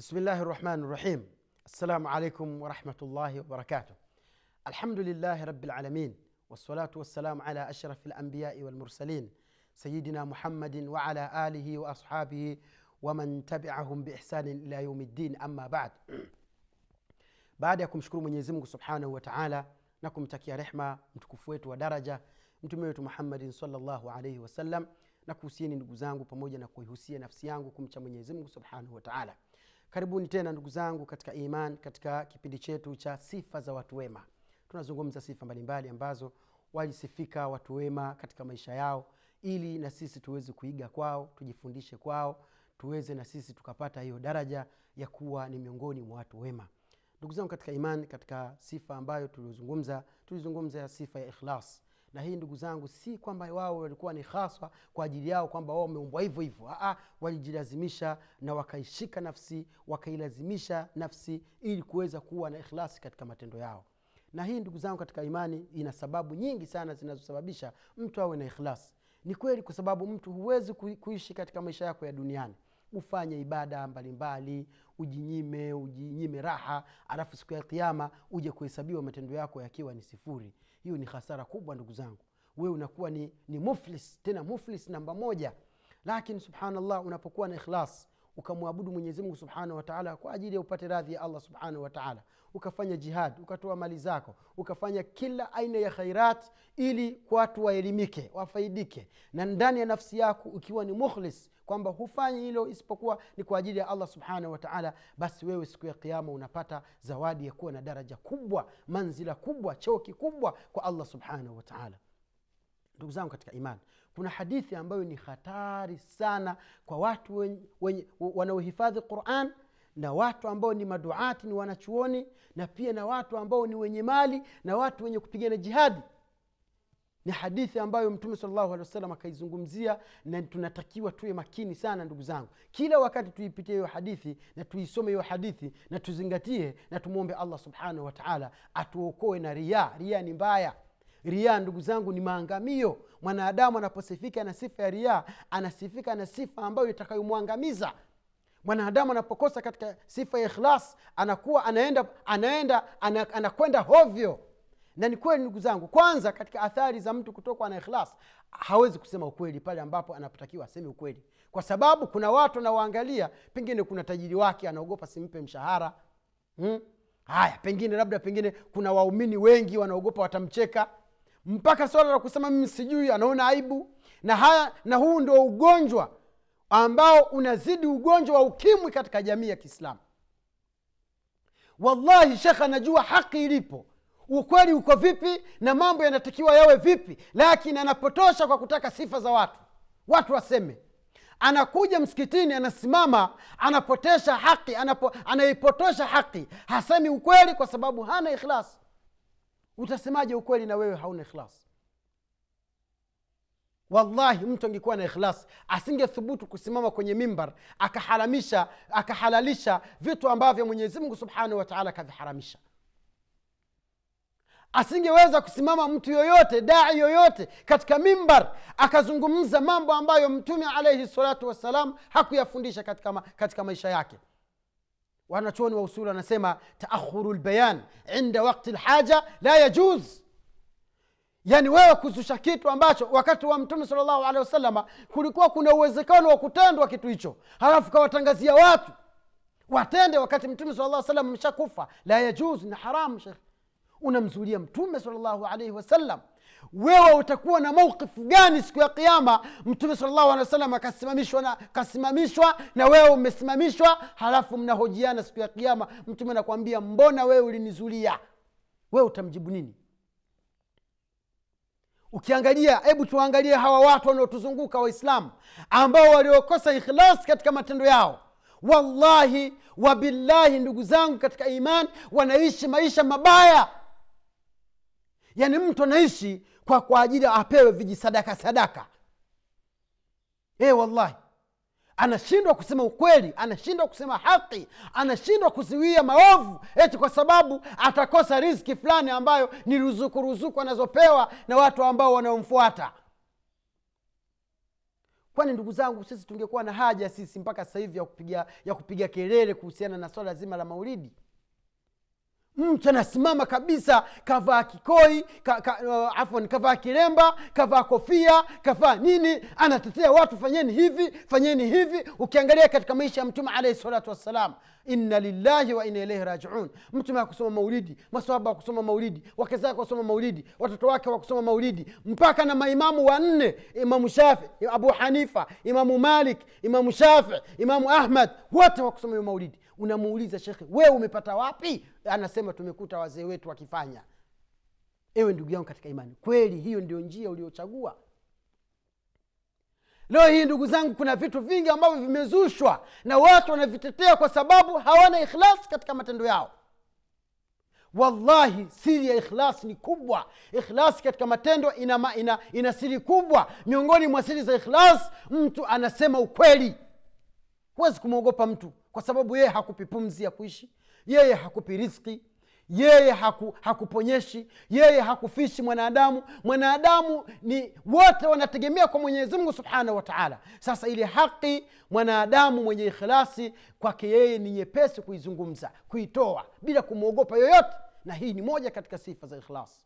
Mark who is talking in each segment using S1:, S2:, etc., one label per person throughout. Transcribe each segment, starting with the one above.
S1: بسم الله الرحمن الرحيم السلام عليكم ورحمة الله وبركاته الحمد لله رب العالمين والصلاة والسلام على أشرف الأنبياء والمرسلين سيدنا محمد وعلى آله وأصحابه ومن تبعهم بإحسان إلى يوم الدين أما بعد بعد يكم شكر من يزمك سبحانه وتعالى نكم تكيا رحمة متكفويت ودرجة متميت محمد صلى الله عليه وسلم نكوسيني نقزانك pamoja na kuihusia nafsi yangu kumcha karibuni tena ndugu zangu katika iman katika kipindi chetu cha sifa za watu wema tunazungumza sifa mbalimbali ambazo walisifika watu wema katika maisha yao ili na sisi tuweze kuiga kwao tujifundishe kwao tuweze na sisi tukapata hiyo daraja ya kuwa ni miongoni mwa watu wema ndugu zangu katika iman katika sifa ambayo tuliozungumza tulizungumza sifa ya ikhlas na hii ndugu zangu si kwamba wao walikuwa ni haswa kwa ajili yao kwamba wao wameumbwa hivyo hivyo walijilazimisha na wakaishika nafsi wakailazimisha nafsi ili kuweza kuwa na ikhlasi katika matendo yao na hii ndugu zangu katika imani ina sababu nyingi sana zinazosababisha mtu awe na ikhlasi ni kweli kwa sababu mtu huwezi kuishi katika maisha yako ya duniani ufanye ibada mbalimbali ujinyime ujinyime raha alafu siku ya kiama uje kuhesabiwa matendo yako yakiwa ni sifuri hiyo ni hasara kubwa ndugu zangu wewe unakuwa ni, ni muflis tena muflis namba moja lakini subhanallah unapokuwa na ikhlas ukamwabudu mwenyezimngu mungu subhanahu wataala kwa ajili ya upate radhi ya allah subhanahu wataala ukafanya jihad ukatoa mali zako ukafanya kila aina ya khairat ili watu waelimike wafaidike na ndani ya nafsi yako ukiwa ni mukhlis kwamba hufanyi hilo isipokuwa ni kwa ajili ya allah subhanahu wataala basi wewe siku ya kiama unapata zawadi ya kuwa na daraja kubwa manzila kubwa cheo kikubwa kwa allah subhanahu wataala ndugu zangu katika imani kuna hadithi ambayo ni hatari sana kwa watu wanaohifadhi quran na watu ambao ni maduati ni wanachuoni na pia na watu ambao ni wenye mali na watu wenye kupigana jihadi ni hadithi ambayo mtume salllahu alehi akaizungumzia na tunatakiwa tuwe makini sana ndugu zangu kila wakati tuipitie hiyo hadithi na tuisome hiyo hadithi na tuzingatie na tumwombe allah subhanahu wataala atuokoe na riaa riaa ni mbaya riaa ndugu zangu ni maangamio mwanadamu anaposifika na sifa ya riaa anasifika na sifa ambayo itakayomwangamiza mwanadamu anapokosa katika sifa ya ikhlas anakuwa anaenda anaenda anakwenda hovyo na ni kweli ndugu zangu kwanza katika athari za mtu kutokwa na ikhlas hawezi kusema ukweli pale ambapo anapotakiwa aseme ukweli kwa sababu kuna watu anawaangalia pengine kuna tajiri wake anaogopa simpe mshahara hmm? haya pengine labda pengine kuna waumini wengi wanaogopa watamcheka mpaka swala la kusema mimi sijui anaona aibu na haya na huu ndio ugonjwa ambao unazidi ugonjwa wa ukimwi katika jamii ya kiislamu wallahi shekh anajua haki ilipo ukweli uko vipi na mambo yanatakiwa yawe vipi lakini anapotosha kwa kutaka sifa za watu watu waseme anakuja msikitini anasimama anapotesha haki anapo, anaipotosha haki hasemi ukweli kwa sababu hana ikhlasi utasemaje ukweli na wewe hauna ikhlas wallahi mtu angekuwa na ikhlas asingethubutu kusimama kwenye mimbar akaharamisha akahalalisha vitu ambavyo mwenyezimngu subhanahu wataala akaviharamisha asingeweza kusimama mtu yoyote dai yoyote katika mimbar akazungumza mambo ambayo mtume alaihi salatu wassalam hakuyafundisha katika, ma, katika maisha yake wanachuoni wa usuli wanasema taakhuru lbayan inda wakti lhaja la yajuz yaani wewe kuzusha kitu ambacho wakati wa mtume salllahu alehi wasalama kulikuwa kuna uwezekano wa kutendwa kitu hicho halafu kawatangazia watu watende wakati mtume salllah salam ameshakufa la yajuz ni haramu shekh unamzulia mtume salllahu alaihi wasallam wewe utakuwa na maukifu gani siku ya kiama mtume salllahu alehi wasallam akasimamishwa na, kasimamishwa na wewe umesimamishwa halafu mnahojiana siku ya kiama mtume anakuambia mbona wewe ulinizulia wewe utamjibu nini ukiangalia hebu tuangalie hawa watu wanaotuzunguka waislamu ambao waliokosa ikhlas katika matendo yao wallahi wabillahi ndugu zangu katika iman wanaishi maisha mabaya yaani mtu anaishi kwa kwa ajili apewe vijisadaka sadaka e wallahi anashindwa kusema ukweli anashindwa kusema haki anashindwa kuziwia maovu eti kwa sababu atakosa riski fulani ambayo ni ruzuku ruzuku anazopewa na watu ambao wanaomfuata kwani ndugu zangu sisi tungekuwa na haja sisi mpaka sasa hivi ya kupiga ya kupiga kelele kuhusiana na swala zima la maulidi mtu mm, anasimama kabisa kavaa kikoi ka, ka, uh, afwan kavaa kilemba kavaa kofia kavaa nini anatetea watu fanyeni hivi fanyeni hivi ukiangalia katika maisha ya mtume alaihi salatu wassalam inna lillahi wa ina ilaihi rajiun mtume akusoma maulidi maswahaba wakusoma maulidi wake zake wasoma maulidi watoto wake wakusoma maulidi mpaka na maimamu wanne imamu shafi abu hanifa imamu malik imamu shafi imamu ahmad wote wakusoma maulidi unamuuliza shekhe wewe umepata wapi anasema tumekuta wazee wetu wakifanya ewe ndugu yangu katika imani kweli hiyo ndio njia uliochagua leo hii ndugu zangu kuna vitu vingi ambavyo vimezushwa na watu wanavitetea kwa sababu hawana ikhlasi katika matendo yao wallahi siri ya ikhlasi ni kubwa ikhlasi katika matendo ina, ina, ina siri kubwa miongoni mwa siri za ikhlasi mtu anasema ukweli huwezi kumwogopa mtu kwa sababu yeye hakupi pumzi ya kuishi yeye hakupi riski yeye haku, hakuponyeshi yeye hakufishi mwanadamu mwanadamu ni wote wanategemea kwa mwenyezi mungu subhanahu wa taala sasa ili haki mwanadamu mwenye ikhilasi kwake yeye ni nyepesi kuizungumza kuitoa bila kumwogopa yoyote na hii ni moja katika sifa za ikhlasi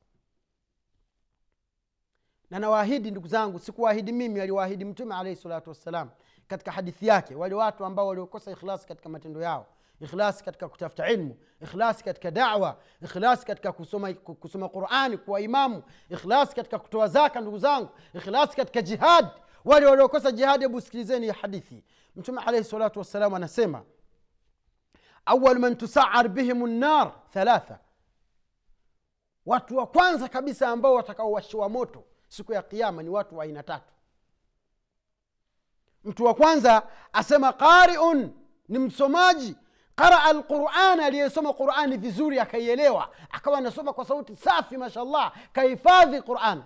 S1: na nawaahidi ndugu zangu sikuwaahidi mimi aliwaahidi mtume alaihi salatu wassalam katika hadithi yake wale watu ambao waliokosa ikhlasi katika matendo yao ikhlasi katika kutafuta ilmu ikhlasi katika dawa ikhlasi katika kusoma, kusoma qurani kuwa imamu ikhlasi katika kutoa zaka ndugu zangu ikhlasi katika jihadi wale waliokosa jihadi hebu sikilizeni hadithi mtume alaihi salatu wassalam anasema awal man tusaar bihim nnar thalatha watu wa kwanza kabisa ambao watakaowashiwa moto siku ya kiama ni watu wa aina tatu mtu wa kwanza asema qariun ni msomaji qaraa lquran aliyesoma qurani vizuri akaielewa akawa anasoma kwa sauti safi mashallah kahifadhi quran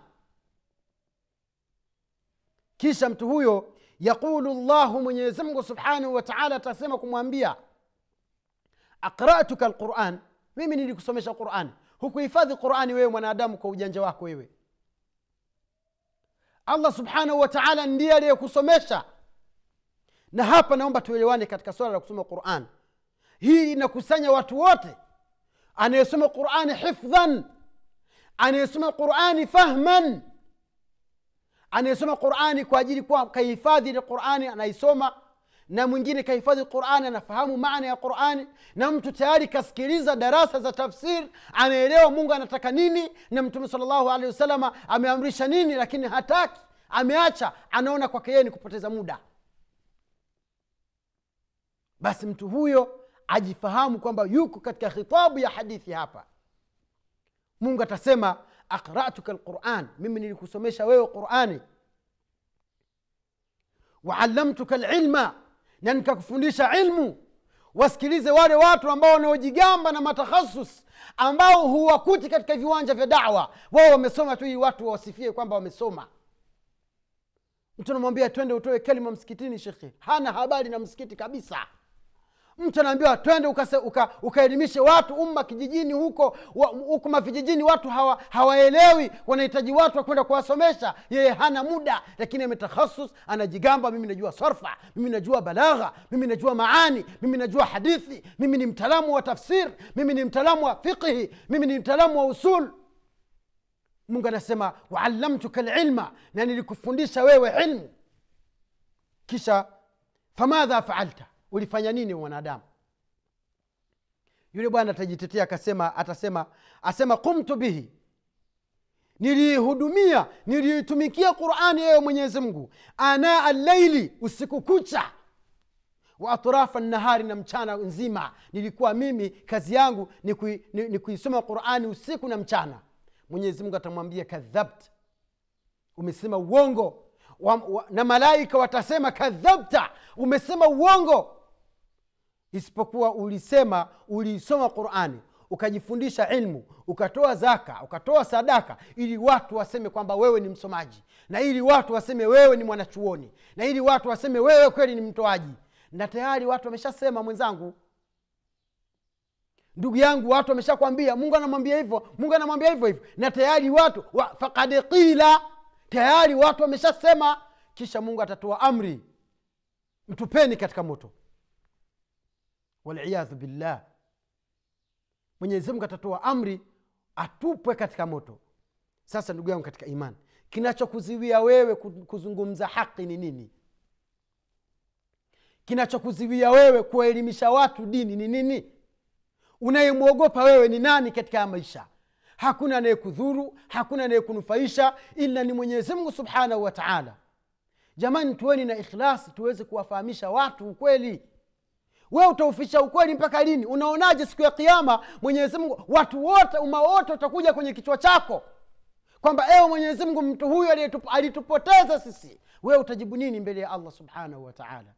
S1: kisha mtu huyo yaqulu llahu mwenyezimngu subhanahu wa taala atasema kumwambia aqratuka lquran mimi nilikusomesha qurani hukuhifadhi qurani wewe mwanadamu kwa ujanja wako wewe allah subhanahu wa taala ndiye aliyekusomesha na hapa naomba tuelewane katika swala la kusoma quran hii inakusanya watu wote anayesoma qurani hifdhan anayesoma qurani fahman anayesoma qurani kwa ajili kuwa kahifadhi ile qurani anaisoma na mwingine kahifadhi qurani anafahamu maana ya qurani na mtu tayari kasikiliza darasa za tafsir anaelewa mungu anataka nini na mtume salllahu alehi wasalama ameamrisha nini lakini hataki ameacha anaona kwake yeye ni kupoteza muda basi mtu huyo ajifahamu kwamba yuko katika khitabu ya hadithi hapa mungu atasema aqratuka lquran mimi nilikusomesha wewe qurani waalamtuka lilma na nikakufundisha ilmu wasikilize wale watu ambao wanaojigamba na matakhasus ambao huwakuti katika viwanja vya dawa wao wamesoma tu hii watu wawasifie kwamba wamesoma mtu anamwambia twende utoe kelima msikitini shekhe hana habari na msikiti kabisa mtu anaambiwa twende ukaelimishe uka watu umma kijijini huko huku mavijijini watu hawa, hawaelewi wanahitaji watu wakwenda kuwasomesha yeye hana muda lakini ametahassus anajigamba mimi najua sarfa mimi najua balagha mimi najua maani mimi najua hadithi mimi ni mtaalamu wa tafsir mimi ni mtaalamu wa fiqhi mimi ni mtaalamu wa usul mungu anasema waallamtuka lilma na nilikufundisha wewe ilmu kisha famadha faalta ulifanya nini mwanadamu yule bwana atajitetea akasema atasema asema kumtu bihi niliihudumia niliitumikia qurani yeyo mwenyezimngu ana allaili usiku kucha wa atrafa nahari na mchana nzima nilikuwa mimi kazi yangu ni, kuisoma qurani usiku na mchana mwenyezimngu atamwambia kadhabta umesema uongo wa, wa, na malaika watasema kadhabta umesema uongo isipokuwa ulisema uliisoma qurani ukajifundisha ilmu ukatoa zaka ukatoa sadaka ili watu waseme kwamba wewe ni msomaji na ili watu waseme wewe ni mwanachuoni na ili watu waseme wewe kweli ni mtoaji na tayari watu wameshasema mwenzangu ndugu yangu watu wameshakwambia mungu anamwambia hivyo mungu anamwambia hivyo hivyo na tayari watu wa, fakad kila tayari watu wameshasema kisha mungu atatoa amri mtupeni katika moto waliyadhu billah mwenyezimungu atatoa amri atupwe katika moto sasa ndugu yangu katika imani kinachokuziwia wewe kuzungumza haki ni nini kinachokuziwia wewe kuwaelimisha watu dini ni nini unayemwogopa wewe ni nani katika maisha hakuna anayekudhuru hakuna anayekunufaisha ila ni mwenyezimngu subhanahu wa taala jamani tuweni na ikhlasi tuweze kuwafahamisha watu ukweli we utaufisha ukweli mpaka lini unaonaje siku ya kiama mwenyezi mungu watu wote umma wote utakuja kwenye kichwa chako kwamba ewe mwenyezi mungu mtu huyu alitupoteza sisi wee utajibu nini mbele ya allah subhanahu wataala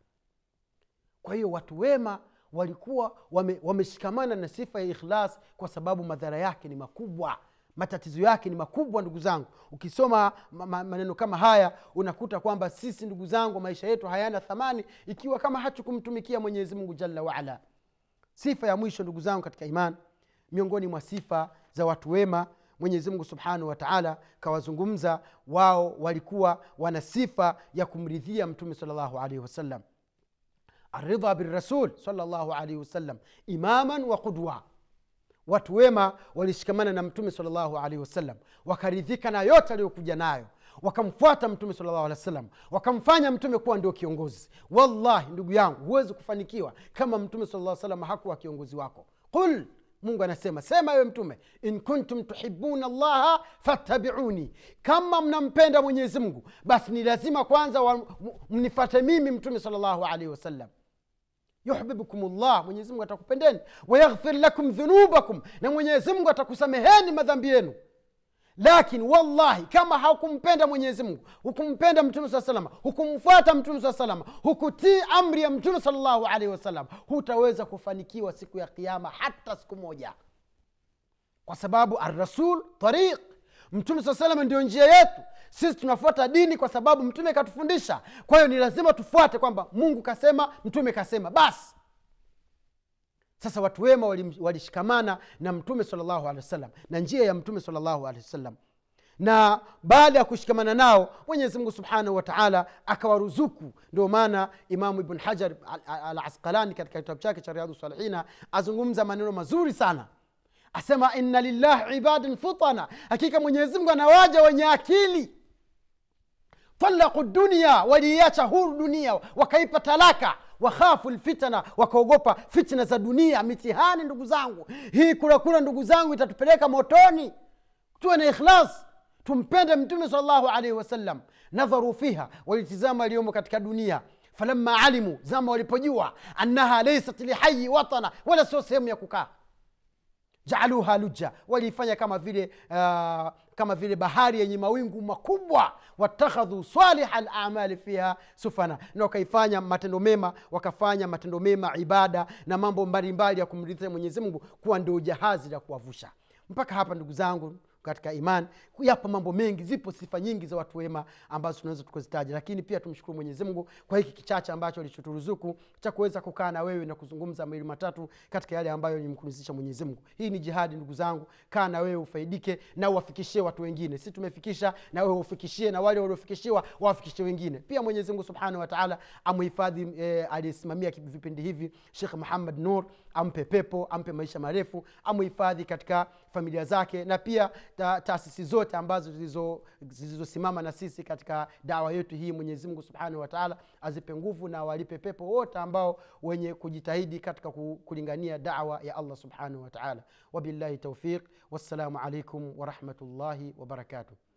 S1: kwa hiyo watu wema walikuwa wame, wameshikamana na sifa ya ikhlas kwa sababu madhara yake ni makubwa matatizo yake ni makubwa ndugu zangu ukisoma maneno kama haya unakuta kwamba sisi ndugu zangu maisha yetu hayana thamani ikiwa kama hatukumtumikia mwenyezi mungu jalla waala sifa ya mwisho ndugu zangu katika iman miongoni mwa sifa za watu wema mwenyezi mungu subhanahu wataala kawazungumza wao walikuwa wana sifa ya kumridhia mtume salllahu alaihi wasallam aridha bilrasul salllahu alaihi wasallam imaman wa qudwa watu wema walishikamana na mtume salllahu alaihi wasallam wakaridhika na yote aliyokuja nayo wakamfuata mtume salllahu alehi wasallam wakamfanya mtume kuwa ndio kiongozi wallahi ndugu yangu huwezi kufanikiwa kama mtume salllah salam hakuwa kiongozi wako qul mungu anasema sema ewe mtume in kuntum tuhibuna llaha fattabiuni kama mnampenda mwenyezi mungu basi ni lazima kwanza mnifate mimi mtume salllahu alaihi wasallam yuhbibukum llah mwenyezimungu atakupendeni wayaghfir lakum dhunubakum na mwenyezimngu atakusameheni madhambi yenu lakini wallahi kama hakumpenda mwenyezimngu hukumpenda mtume saa salama hukumfuata mtume saa salama hukutii amri ya mtume salllahu alaihi wasallam hutaweza kufanikiwa siku ya kiama hata siku moja kwa sababu arrasul tariq mtume saa salama ndio njia yetu sisi tunafuata dini kwa sababu mtume katufundisha kwa hiyo ni lazima tufuate kwamba mungu kasema mtume kasema basi sasa watu wema walishikamana na mtume salllahu alehi wasallam na njia ya mtume salllahu alehi wasallam na baada ya kushikamana nao mwenyezimngu subhanahu wa taala akawaruzuku ndio maana imamu ibn hajar al askalani katika kitabu chake cha riadhu salihina azungumza maneno mazuri sana asema inna lillahi ibadin futana hakika mwenyezimngu anawaja wenye akili talaku dunia, waliiacha huru dunia wakaipa talaka, wakhafu lfitana, wakaogopa fitna za dunia. Mitihani ndugu zangu, hii kurakura ndugu zangu itatupeleka motoni. Tuwe na ikhlas, tumpende Mtume sallallahu alaihi wasallam. Nadharu fiha, walitizama aliyomo katika dunia falamma alimu, zama walipojua annaha laisat lihayi watana, wala sio sehemu ya kukaa jaaluha luja waliifanya kama vile uh, kama vile bahari yenye mawingu makubwa watakhadhu saliha lamali fiha sufana na wakaifanya matendo mema wakafanya matendo mema ibada na mambo mbalimbali ya kumridhisha mwenyezi mungu kuwa ndio jahazi la kuwavusha mpaka hapa ndugu zangu katika iman yapo mambo mengi zipo sifa nyingi za watu wema ambazo tunaweza tukuzitaja lakini pia tumshukuru mwenyezi mungu kwa hiki kichache ambacho alichoturuzuku cha kuweza kukaa na wewe na kuzungumza mawili matatu katika yale ambayo nimkuruzisha mwenyezi mungu hii ni jihadi ndugu zangu kaa na wewe ufaidike na uwafikishie watu wengine si tumefikisha na wewe ufikishie na wale waliofikishiwa wawafikishie wengine pia mwenyezi mungu subhanahu wataala amhifadhi e, aliyesimamia vipindi hivi shekh muhammad nur ampe pepo ampe maisha marefu amhifadhi katika familia zake na pia taasisi ta zote ambazo zilizosimama na sisi katika dawa yetu hii mwenyezimngu subhanahu wataala azipe nguvu na walipe pepo wote ambao wenye kujitahidi katika kulingania dawa ya allah subhanahu wataala wabillahi taufiq wassalamu alaikum warahmatullahi wabarakatuh